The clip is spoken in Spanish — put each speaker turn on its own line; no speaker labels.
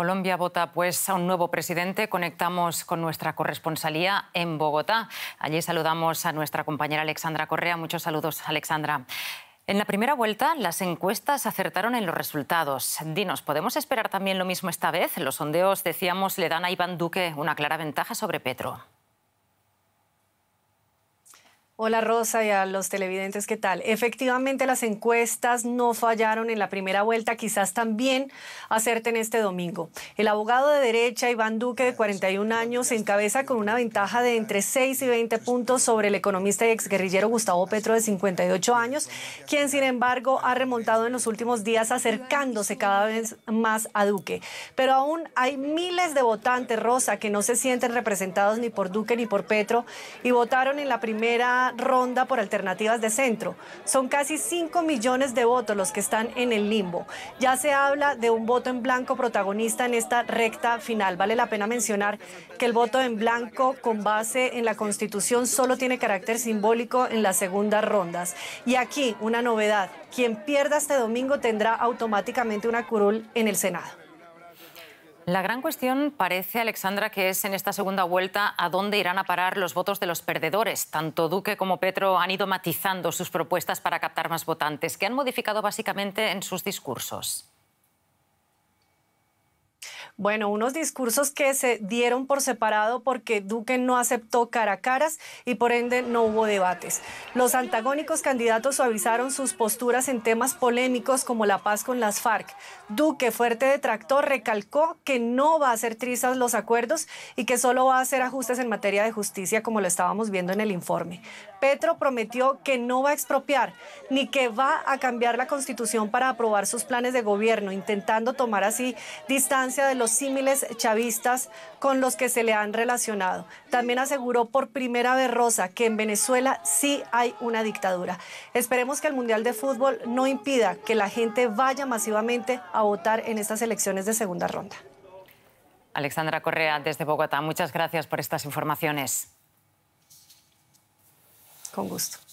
Colombia vota pues a un nuevo presidente. Conectamos con nuestra corresponsalía en Bogotá. Allí saludamos a nuestra compañera Alexandra Correa. Muchos saludos, Alexandra. En la primera vuelta, las encuestas acertaron en los resultados. Dinos, ¿podemos esperar también lo mismo esta vez? Los sondeos, decíamos, le dan a Iván Duque una clara ventaja sobre Petro.
Hola Rosa y a los televidentes, ¿qué tal? Efectivamente las encuestas no fallaron en la primera vuelta, quizás también acerten este domingo. El abogado de derecha Iván Duque, de 41 años, se encabeza con una ventaja de entre 6 y 20 puntos sobre el economista y exguerrillero Gustavo Petro, de 58 años, quien sin embargo ha remontado en los últimos días acercándose cada vez más a Duque. Pero aún hay miles de votantes, Rosa, que no se sienten representados ni por Duque ni por Petro y votaron en la primera ronda por alternativas de centro. Son casi 5 millones de votos los que están en el limbo. Ya se habla de un voto en blanco protagonista en esta recta final. Vale la pena mencionar que el voto en blanco con base en la Constitución solo tiene carácter simbólico en las segundas rondas. Y aquí una novedad, quien pierda este domingo tendrá automáticamente una curul en el Senado.
La gran cuestión parece, Alexandra, que es en esta segunda vuelta a dónde irán a parar los votos de los perdedores. Tanto Duque como Petro han ido matizando sus propuestas para captar más votantes, que han modificado básicamente en sus discursos.
Bueno, unos discursos que se dieron por separado porque Duque no aceptó cara a caras y por ende no hubo debates. Los antagónicos candidatos suavizaron sus posturas en temas polémicos como la paz con las FARC. Duque, fuerte detractor, recalcó que no va a hacer trizas los acuerdos y que solo va a hacer ajustes en materia de justicia como lo estábamos viendo en el informe. Petro prometió que no va a expropiar ni que va a cambiar la constitución para aprobar sus planes de gobierno, intentando tomar así distancia de los símiles chavistas con los que se le han relacionado. También aseguró por primera vez Rosa que en Venezuela sí hay una dictadura. Esperemos que el Mundial de Fútbol no impida que la gente vaya masivamente a votar en estas elecciones
de segunda ronda. Alexandra Correa, desde Bogotá, muchas gracias por estas informaciones.
Con gusto.